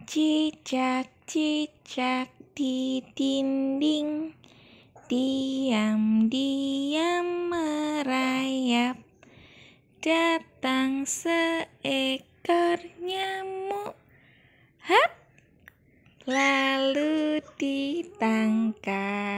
Cicak-cicak di dinding Diam-diam merayap Datang seekor nyamuk Hap! Lalu ditangkap